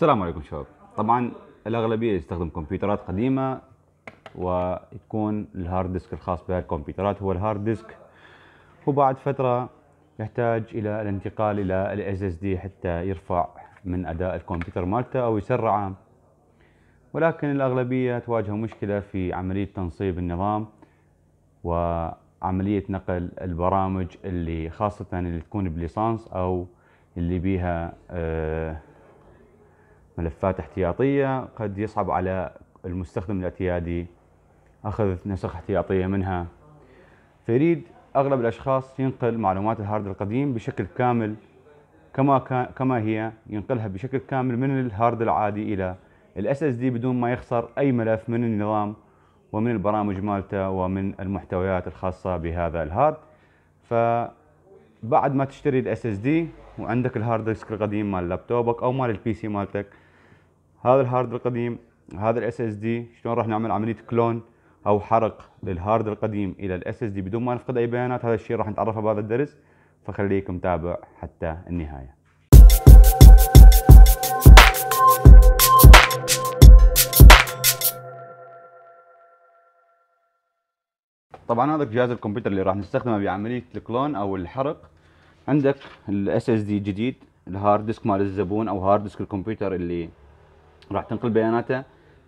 السلام عليكم شباب طبعا الاغلبيه يستخدم كمبيوترات قديمه ويكون الهارد ديسك الخاص بها الكمبيوترات هو الهارد ديسك وبعد فتره يحتاج الى الانتقال الى الاس اس دي حتى يرفع من اداء الكمبيوتر مالته او يسرعه ولكن الاغلبيه تواجه مشكله في عمليه تنصيب النظام وعمليه نقل البرامج اللي خاصه اللي تكون بليسانس او اللي بيها آه ملفات احتياطية قد يصعب على المستخدم الاعتيادي أخذ نسخ احتياطية منها فيريد أغلب الأشخاص ينقل معلومات الهارد القديم بشكل كامل كما كما هي ينقلها بشكل كامل من الهارد العادي إلى الاس اس دي بدون ما يخسر أي ملف من النظام ومن البرامج مالته ومن المحتويات الخاصة بهذا الهارد فبعد ما تشتري الاس اس دي وعندك الهارد ديسك القديم مال لابتوبك او مال البي سي مالتك هذا الهارد القديم هذا الاس اس دي شلون راح نعمل عمليه كلون او حرق للهارد القديم الى الاس اس دي بدون ما نفقد اي بيانات هذا الشيء راح نتعرفه بهذا الدرس فخليكم تابع حتى النهايه طبعا هذا جهاز الكمبيوتر اللي راح نستخدمه بعمليه الكلون او الحرق عندك الاس اس دي جديد الهارد ديسك مال الزبون او هارد ديسك الكمبيوتر اللي راح تنقل بياناته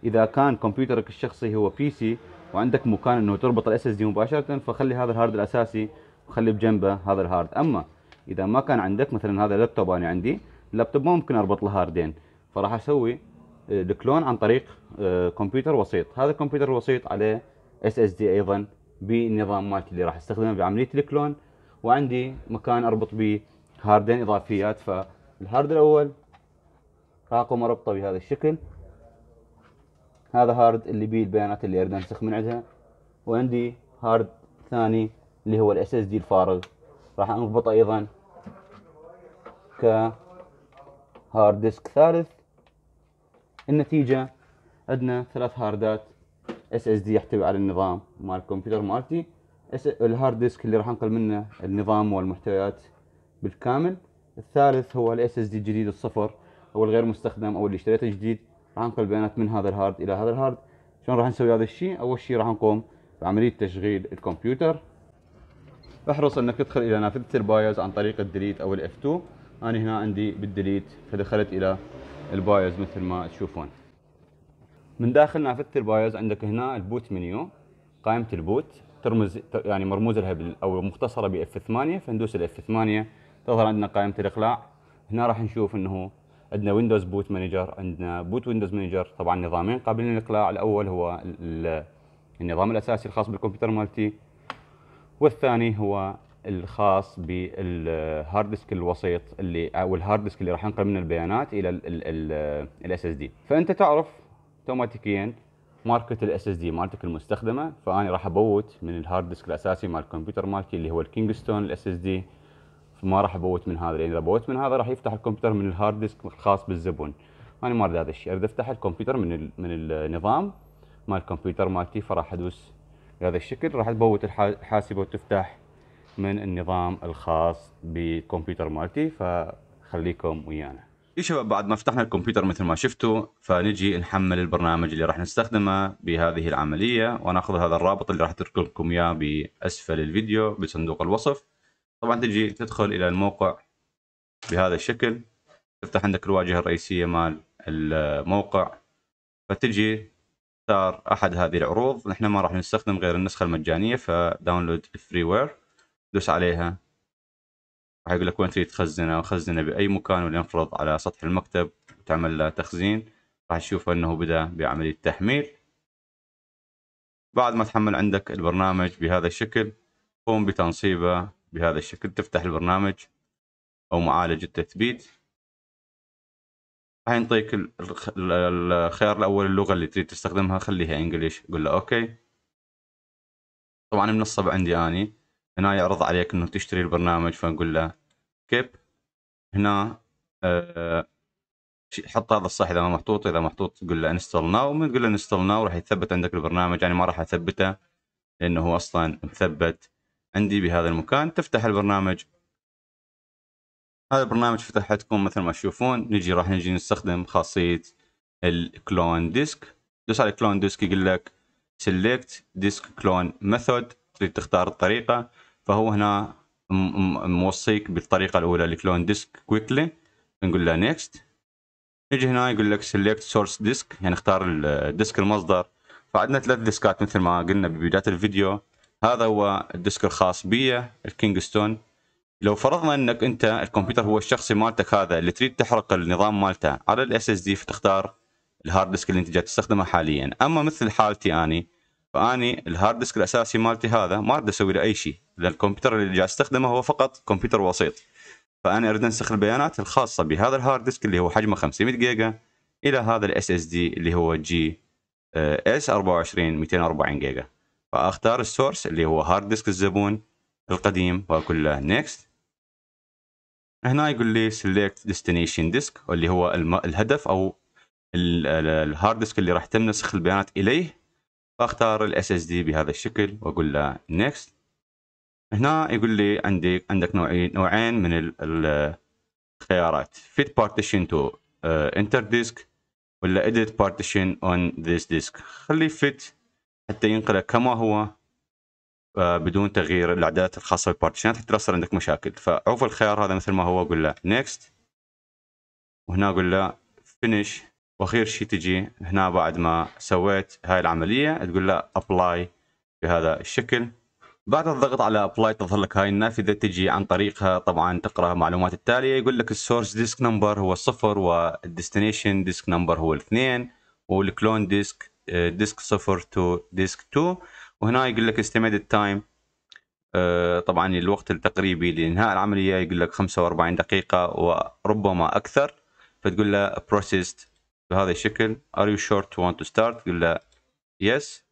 اذا كان كمبيوترك الشخصي هو بي سي وعندك مكان انه تربط الاس اس دي مباشره فخلي هذا الهارد الاساسي وخلي بجنبه هذا الهارد اما اذا ما كان عندك مثلا هذا لابتوب انا عندي اللابتوب ما ممكن اربط له هاردين فراح اسوي الكلون آه، عن طريق آه، كمبيوتر وسيط هذا الكمبيوتر الوسيط عليه اس اس دي ايضا بالنظام مالتي اللي راح استخدمه بعمليه الكلون وعندي مكان اربط به هاردين اضافيات فالهارد الاول هاكو مربطة بهذا الشكل هذا هارد اللي بيه البيانات اللي اريد انسخ من عندها وعندي هارد ثاني اللي هو الاس اس دي الفارغ راح اربطه ايضا ك هارد ديسك ثالث النتيجة عندنا ثلاث هاردات اس اس دي يحتوي على النظام مال الكمبيوتر مالتي الهارد ديسك اللي راح انقل منه النظام والمحتويات بالكامل الثالث هو الاس اس دي الجديد الصفر او الغير مستخدم او اللي اشتريته جديد راح انقل البيانات من هذا الهارد الى هذا الهارد شلون راح نسوي هذا الشيء اول شيء راح نقوم بعمليه تشغيل الكمبيوتر احرص انك تدخل الى نافذه البايوز عن طريق الديليت او الاف 2 انا هنا عندي بالديليت فدخلت الى البايوز مثل ما تشوفون من داخل نافذه البايوز عندك هنا البوت منيو قائمه البوت ترمز يعني مرموز لها او مختصره ب 8 فندوس الاف 8 تظهر عندنا قائمه الاقلاع هنا راح نشوف انه عندنا ويندوز بوت مانجر عندنا بوت ويندوز مانجر طبعا نظامين قابلين للاقلاع الاول هو النظام الاساسي الخاص بالكمبيوتر مالتي والثاني هو الخاص بالهارد ديسك الوسيط اللي او الهارد ديسك اللي راح ينقل من البيانات الى الاس اس دي فانت تعرف اوتوماتيكيا ماركه الاس اس دي مالتك المستخدمه فانا راح ابوت من الهارد ديسك الاساسي مال الكمبيوتر مالتي اللي هو الكينجستون الاس اس دي ما راح ابوت من هذا لان اذا بوت من هذا راح يفتح الكمبيوتر من الهارد ديسك الخاص بالزبون انا ما اريد هذا الشيء اريد افتح الكمبيوتر من من النظام مال الكمبيوتر مالتي فراح ادوس بهذا الشكل راح تبوت الحاسبه وتفتح من النظام الخاص بالكمبيوتر مالتي فخليكم ويانا يا شباب بعد ما فتحنا الكمبيوتر مثل ما شفتوا فنجي نحمل البرنامج اللي راح نستخدمه بهذه العملية وناخذ هذا الرابط اللي راح اترك لكم اياه باسفل الفيديو بصندوق الوصف طبعا تجي تدخل الى الموقع بهذا الشكل تفتح عندك الواجهه الرئيسيه مال الموقع فتجي تختار احد هذه العروض نحن ما راح نستخدم غير النسخه المجانيه فداونلود فري وير دوس عليها راح يقول لك وين تريد تخزنه وخزنه باي مكان ولنفرض على سطح المكتب وتعمل له تخزين راح تشوف انه بدا بعمليه تحميل بعد ما تحمل عندك البرنامج بهذا الشكل قوم بتنصيبه بهذا الشكل تفتح البرنامج او معالج التثبيت راح ينطيك الخيار الاول اللغه اللي تريد تستخدمها خليها انجليش قول له اوكي طبعا الصب عندي اني هنا يعرض عليك انه تشتري البرنامج فنقول له كيب هنا أه حط هذا الصح اذا ما محطوط اذا محطوط قول له انستل ناو من قول له انستل ناو راح يثبت عندك البرنامج يعني ما راح اثبته لانه هو اصلا مثبت عندي بهذا المكان تفتح البرنامج هذا البرنامج فتحتكم مثل ما تشوفون نجي راح نجي نستخدم خاصية الكلون ديسك دوس على الكلون ديسك يقول لك سيلكت ديسك كلون ميثود تريد تختار الطريقة فهو هنا موصيك بالطريقة الأولى لكلون ديسك كويكلي نقول له نيكست نجي هنا يقول لك سيلكت سورس ديسك يعني اختار الديسك المصدر فعندنا ثلاث ديسكات مثل ما قلنا ببداية الفيديو هذا هو الديسك الخاص بي الكينجستون لو فرضنا انك انت الكمبيوتر هو الشخصي مالتك هذا اللي تريد تحرق النظام مالته على الاس اس دي فتختار الهارد ديسك اللي انت جاي تستخدمه حاليا اما مثل حالتي اني فاني الهارد ديسك الاساسي مالتي هذا ما اريد اسوي له اي شيء لان الكمبيوتر اللي جاي استخدمه هو فقط كمبيوتر وسيط فانا اريد انسخ البيانات الخاصه بهذا الهارد ديسك اللي هو حجمه 500 جيجا الى هذا الاس اس دي اللي هو جي اس 24 240 جيجا فاختار السورس اللي هو هارد ديسك الزبون القديم واقول له نيكست هنا يقول لي سيلكت ديستنيشن ديسك واللي هو الهدف او الهارد ديسك اللي راح تم نسخ البيانات اليه فاختار الاس اس دي بهذا الشكل واقول له نيكست هنا يقول لي عندي عندك نوعين نوعين من الخيارات fit partition to آه، enter disk ولا edit partition on this disk خلي fit حتى ينقله كما هو آه، بدون تغيير الاعدادات الخاصه بالبارتيشنات حتى لا صار عندك مشاكل فعوف الخيار هذا مثل ما هو اقول له نيكست وهنا اقول له فينيش واخير شيء تجي هنا بعد ما سويت هاي العمليه تقول له ابلاي بهذا الشكل بعد الضغط على ابلاي تظهر لك هاي النافذه تجي عن طريقها طبعا تقرا المعلومات التاليه يقول لك السورس ديسك نمبر هو صفر والديستنيشن ديسك نمبر هو الاثنين والكلون ديسك ديسك صفر تو ديسك تو وهنا يقول لك استيميتد آه، تايم طبعا الوقت التقريبي لانهاء العمليه يقول لك 45 دقيقه وربما اكثر فتقول له processed بهذا الشكل ار يو شورت تو want تو ستارت تقول له يس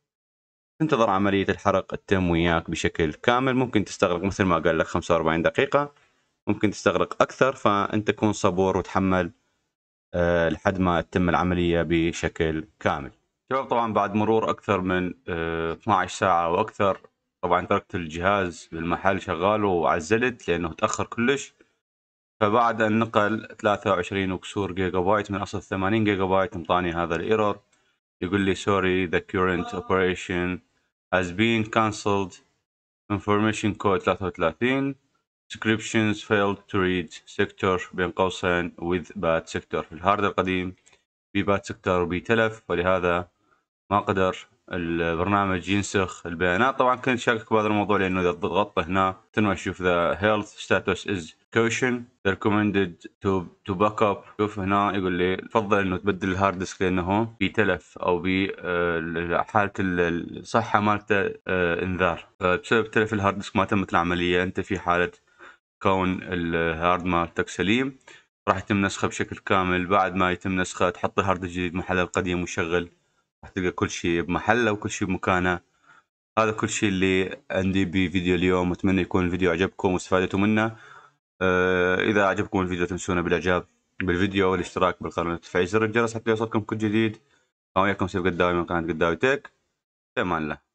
تنتظر عملية الحرق تتم وياك بشكل كامل ممكن تستغرق مثل ما قال لك 45 دقيقة ممكن تستغرق أكثر فأنت تكون صبور وتحمل آه، لحد ما تتم العملية بشكل كامل شباب طبعا بعد مرور اكثر من 12 آه، ساعه واكثر طبعا تركت الجهاز بالمحل شغال وعزلت لانه تاخر كلش فبعد ان نقل 23 وكسور جيجا بايت من اصل 80 جيجا بايت انطاني هذا الايرور يقول لي سوري the current operation has been cancelled information code 33 descriptions failed to read sector بين قوسين with bad sector الهارد القديم في باد سكتر تلف ولهذا ما قدر البرنامج ينسخ البيانات طبعا كنت شاكك بهذا الموضوع لانه اذا ضغطت هنا تنوى تشوف ذا هيلث ستاتوس از كوشن ريكومندد تو تو باك اب شوف هنا يقول لي تفضل انه تبدل الهارد ديسك لانه في تلف او آه، حاله الصحه مالته آه، انذار بسبب تلف الهارد ديسك ما تمت العمليه انت في حاله كون الهارد مالتك سليم راح يتم نسخه بشكل كامل بعد ما يتم نسخه تحط الهارد الجديد محله القديم وشغل راح تلقى كل شيء بمحله وكل شيء بمكانه هذا كل شيء اللي عندي بفيديو اليوم اتمنى يكون الفيديو عجبكم واستفادتوا منه آه، اذا عجبكم الفيديو تنسونا بالاعجاب بالفيديو والاشتراك بالقناه وتفعيل زر الجرس حتى يوصلكم كل جديد وياكم سيف قدامي من قناه قداوي تك في الله